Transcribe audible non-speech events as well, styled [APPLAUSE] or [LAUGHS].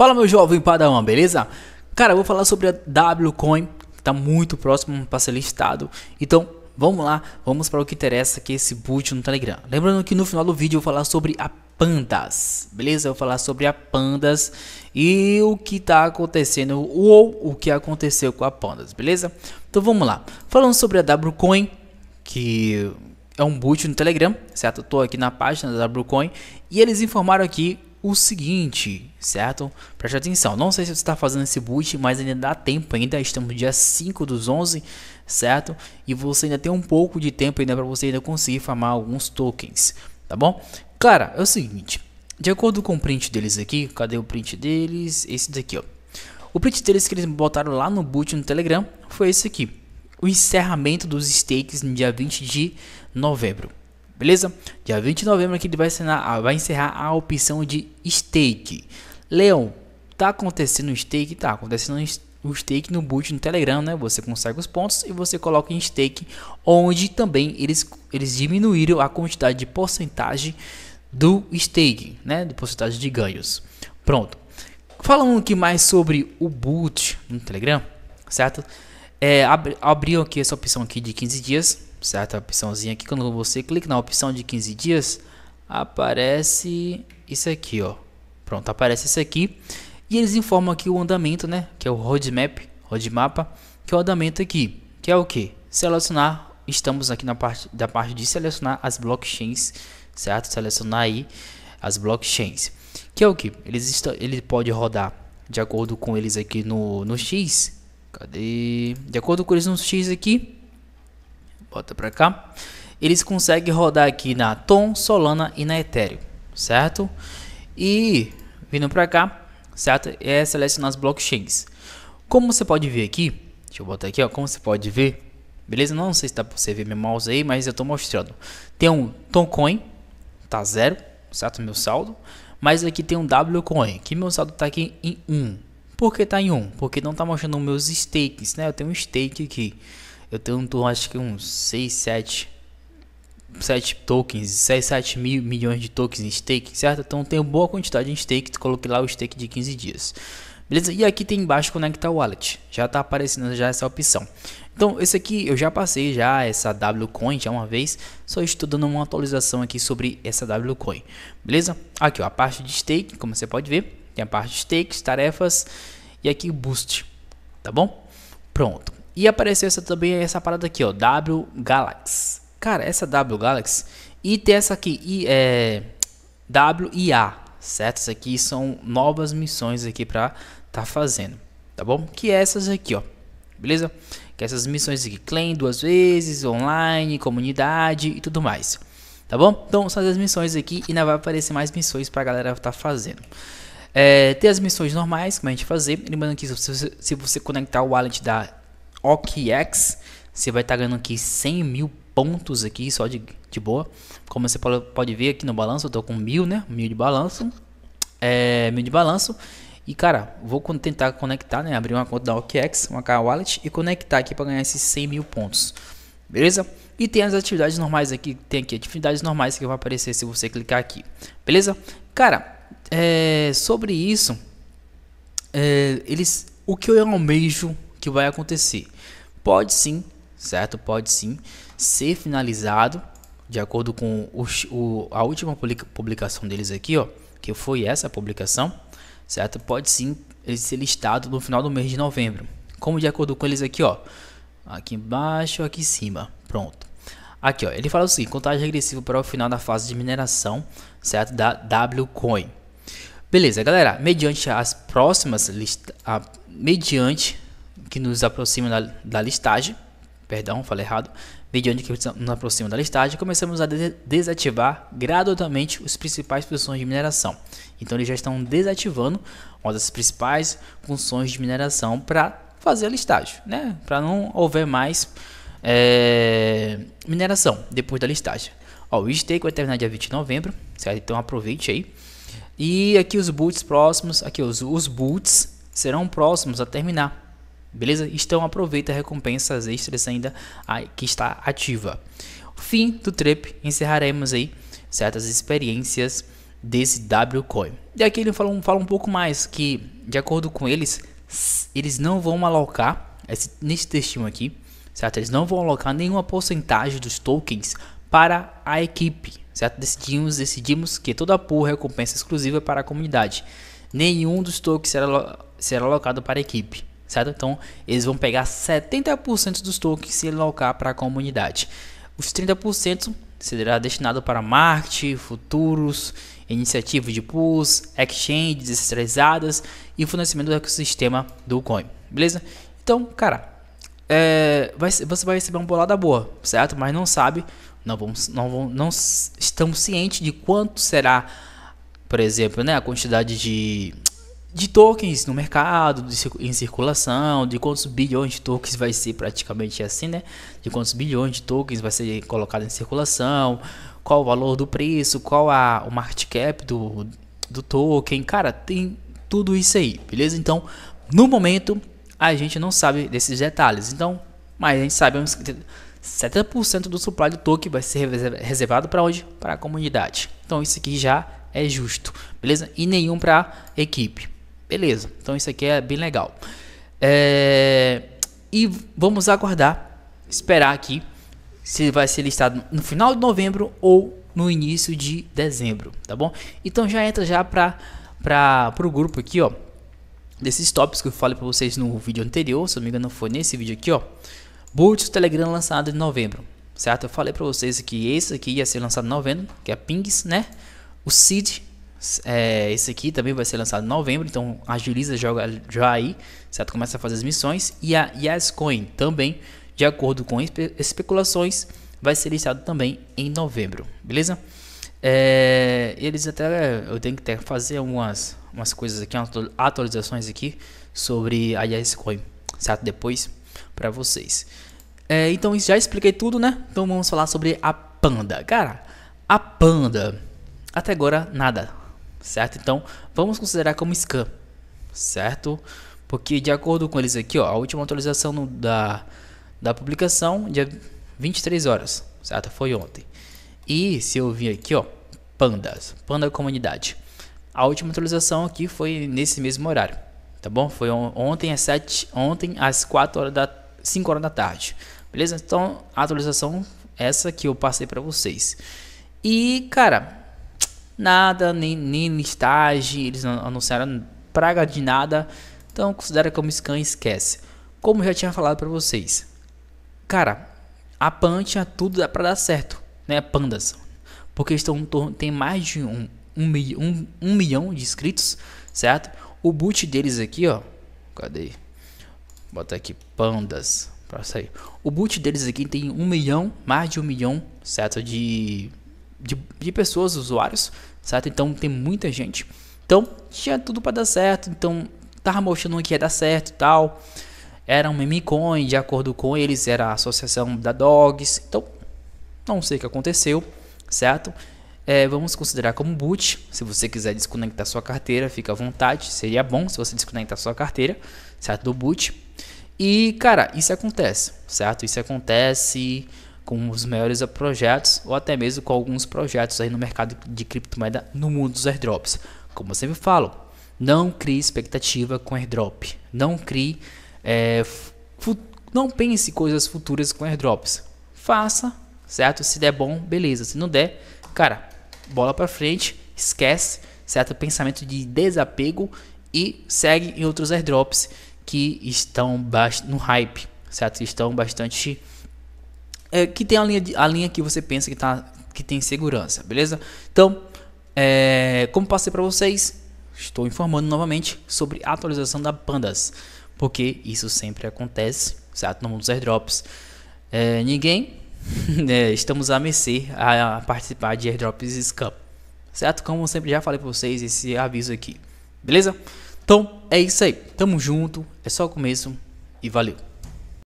Fala meu jovem padawan, beleza? Cara, eu vou falar sobre a Wcoin, que tá muito próximo para ser listado. Então, vamos lá, vamos para o que interessa que é esse boot no Telegram. Lembrando que no final do vídeo eu vou falar sobre a Pandas, beleza? Eu vou falar sobre a Pandas e o que tá acontecendo ou o que aconteceu com a Pandas, beleza? Então vamos lá. Falando sobre a Wcoin, que é um boot no Telegram, certo? Eu tô aqui na página da Wcoin e eles informaram aqui o seguinte, certo? Preste atenção, não sei se você está fazendo esse boot, mas ainda dá tempo ainda, estamos dia 5 dos 11, certo? E você ainda tem um pouco de tempo ainda para você ainda conseguir farmar alguns tokens, tá bom? Cara, é o seguinte, de acordo com o print deles aqui, cadê o print deles? Esse daqui, ó. O print deles que eles botaram lá no boot no Telegram foi esse aqui. O encerramento dos stakes no dia 20 de novembro beleza? Dia 20 de novembro que ele vai, ensinar, ah, vai encerrar a opção de stake. Leon, tá acontecendo stake? Tá acontecendo stake o stake no boot no Telegram, né? Você consegue os pontos e você coloca em stake, onde também eles, eles diminuíram a quantidade de porcentagem do stake, né? De porcentagem de ganhos. Pronto. Falando aqui mais sobre o boot no Telegram, certo? É, ab abriu aqui essa opção aqui de 15 dias certa opçãozinha aqui. Quando você clica na opção de 15 dias, aparece isso aqui, ó. Pronto, aparece isso aqui. E eles informam aqui o andamento, né? Que é o roadmap, roadmap que é o andamento aqui. Que é o que? Selecionar, estamos aqui na parte da parte de selecionar as blockchains, certo? Selecionar aí as blockchains. Que é o que? Eles estão, ele pode rodar de acordo com eles aqui no, no X. Cadê? De acordo com eles no X aqui, bota para cá, eles conseguem rodar aqui na Tom, Solana e na Ethereum, certo? E vindo para cá, certo? É selecionar as blockchains. Como você pode ver aqui, deixa eu botar aqui, ó, como você pode ver, beleza? Não sei se tá para você ver meu mouse aí, mas eu estou mostrando. Tem um Coin tá zero, certo? Meu saldo. Mas aqui tem um Wcoin, que meu saldo tá aqui em 1. Um. Por que tá em 1? Um? Porque não tá mostrando meus stakes, né? Eu tenho um stake aqui. Eu tenho, acho que uns 6, 7, 7 tokens, 6, 7 mil milhões de tokens em stake, certo? Então tenho boa quantidade em stake, coloquei lá o stake de 15 dias. Beleza? E aqui tem embaixo conectar wallet. Já tá aparecendo já essa opção. Então, esse aqui eu já passei já essa Wcoin já uma vez, só estou dando uma atualização aqui sobre essa Wcoin. Beleza? Aqui, ó, a parte de stake, como você pode ver, tem a parte de stakes, tarefas e aqui boost, tá bom? Pronto. E apareceu essa também essa parada aqui, ó, W Galaxy. Cara, essa W Galaxy e tem essa aqui, e é WIA, certo? Essas aqui são novas missões aqui para tá fazendo, tá bom? Que é essas aqui, ó. Beleza? Que é essas missões aqui, claim duas vezes, online, comunidade e tudo mais. Tá bom? Então são as missões aqui e ainda vai aparecer mais missões para a galera tá fazendo. É, tem as missões normais, como a gente fazer. Lembrando que se você, se você conectar o wallet da OKX, você vai estar tá ganhando aqui 100 mil pontos aqui só de, de boa. Como você pode ver aqui no balanço, eu tô com mil, né? Mil de balanço. É, mil de balanço. E cara, vou tentar conectar, né? Abrir uma conta da OKX, uma K Wallet e conectar aqui para ganhar esses 100 mil pontos. Beleza? E tem as atividades normais aqui, tem aqui atividades normais que vai aparecer se você clicar aqui. Beleza? Cara, é, sobre isso, é, eles, o que eu almejo que vai acontecer? Pode sim, certo? Pode sim ser finalizado de acordo com o, o, a última publicação deles aqui, ó, que foi essa publicação, certo? Pode sim ser listado no final do mês de novembro. Como de acordo com eles aqui, ó, aqui embaixo, aqui em cima, pronto. Aqui, ó, ele fala o seguinte: contagem regressiva para o final da fase de mineração, certo? Da Wcoin. Beleza, galera. Mediante as próximas listas, mediante que nos aproxima da, da listagem, perdão, falei errado, mediante que nos aproxima da listagem, começamos a de desativar gradualmente os principais funções de mineração. Então eles já estão desativando uma das principais funções de mineração para fazer a listagem, né? Para não houver mais é, mineração depois da listagem. Ó, o stake vai terminar dia 20 de novembro, certo? Então aproveite aí. E aqui os boots próximos, aqui os, os boots serão próximos a terminar. Beleza? Então aproveita recompensas extras ainda que está ativa. Fim do trip, encerraremos aí certas experiências desse Wcoin. E aqui ele fala, fala um pouco mais que, de acordo com eles, eles não vão alocar esse, nesse textinho aqui, certo? Eles não vão alocar nenhuma porcentagem dos tokens para a equipe, certo? Decidimos, decidimos que toda a pool recompensa exclusiva é para a comunidade. Nenhum dos tokens será, será alocado para a equipe certo? Então, eles vão pegar 70% dos tokens e alocar para a comunidade. Os 30% será destinado para marketing, futuros, iniciativas de pools, exchanges estressadas e fornecimento do ecossistema do coin, beleza? Então, cara, é, vai, você vai receber uma bolada boa, certo? Mas não sabe, não, vamos, não, vamos, não estamos cientes de quanto será, por exemplo, né, a quantidade de de tokens no mercado, de, em circulação, de quantos bilhões de tokens vai ser praticamente assim, né? De quantos bilhões de tokens vai ser colocado em circulação, qual o valor do preço, qual a, o market cap do, do token, cara, tem tudo isso aí, beleza? Então, no momento, a gente não sabe desses detalhes, então, mas a gente sabe que 70% do supply do token vai ser reservado para onde? Para a comunidade. Então, isso aqui já é justo, beleza? E nenhum para equipe. Beleza, então isso aqui é bem legal. É, e vamos aguardar, esperar aqui se vai ser listado no final de novembro ou no início de dezembro, tá bom? Então já entra já para para o grupo aqui, ó, desses tópicos que eu falei para vocês no vídeo anterior, se não me engano foi nesse vídeo aqui, ó, Boot Telegram lançado em novembro, certo? Eu falei para vocês que esse aqui ia ser lançado em novembro, que é Pings, né? O Seed é, esse aqui também vai ser lançado em novembro, então agiliza, joga já aí, certo? Começa a fazer as missões. E a Yascoin também, de acordo com espe especulações, vai ser listado também em novembro, beleza? É, eles até eu tenho que ter, fazer umas, umas coisas aqui, atualizações aqui sobre a Yascoin, certo? Depois para vocês. É, então já expliquei tudo, né? Então vamos falar sobre a Panda, cara. A Panda, até agora nada, certo? Então, vamos considerar como scan, certo? Porque de acordo com eles aqui, ó, a última atualização no, da, da publicação, dia 23 horas, certo? Foi ontem. E se eu vir aqui, ó, pandas, panda comunidade. A última atualização aqui foi nesse mesmo horário, tá bom? Foi ontem às 7, ontem às 4 horas da 5 horas da tarde. Beleza? Então, a atualização essa que eu passei para vocês. E, cara, nada, nem, nem listagem, eles não anunciaram praga de nada. Então considera como é scan e esquece. Como eu já tinha falado para vocês, cara, a Pan tinha tudo para dar certo, né? Pandas, porque estão tem mais de um, um, um, um milhão de inscritos, certo? O boot deles aqui, ó, cadê? Bota aqui pandas para sair. O boot deles aqui tem um milhão, mais de um milhão, certo? De de, de pessoas, usuários, certo? Então tem muita gente. Então tinha tudo para dar certo, então tava mostrando que ia dar certo tal. Era um meme coin, de acordo com eles, era a associação da Dogs. Então, não sei o que aconteceu, certo? É, vamos considerar como boot. Se você quiser desconectar sua carteira, fica à vontade. Seria bom se você desconectar sua carteira, certo? Do boot. E, cara, isso acontece, certo? Isso acontece com os maiores projetos ou até mesmo com alguns projetos aí no mercado de criptomoeda no mundo dos airdrops. Como eu sempre falo, não crie expectativa com airdrop, não crie, é, não pense coisas futuras com airdrops. Faça, certo? Se der bom, beleza. Se não der, cara, bola para frente, esquece, certo? Pensamento de desapego e segue em outros airdrops que estão no hype, certo? Estão bastante é, que tem a linha, de, a linha que você pensa que, tá, que tem segurança, beleza? Então, é, como passei para vocês, estou informando novamente sobre a atualização da Pandas, porque isso sempre acontece, certo? No mundo dos airdrops. É, ninguém, [LAUGHS] né, estamos a mercê a, a participar de airdrops scam, certo? Como sempre já falei para vocês, esse aviso aqui, beleza? Então, é isso aí. Tamo junto, é só o começo e valeu!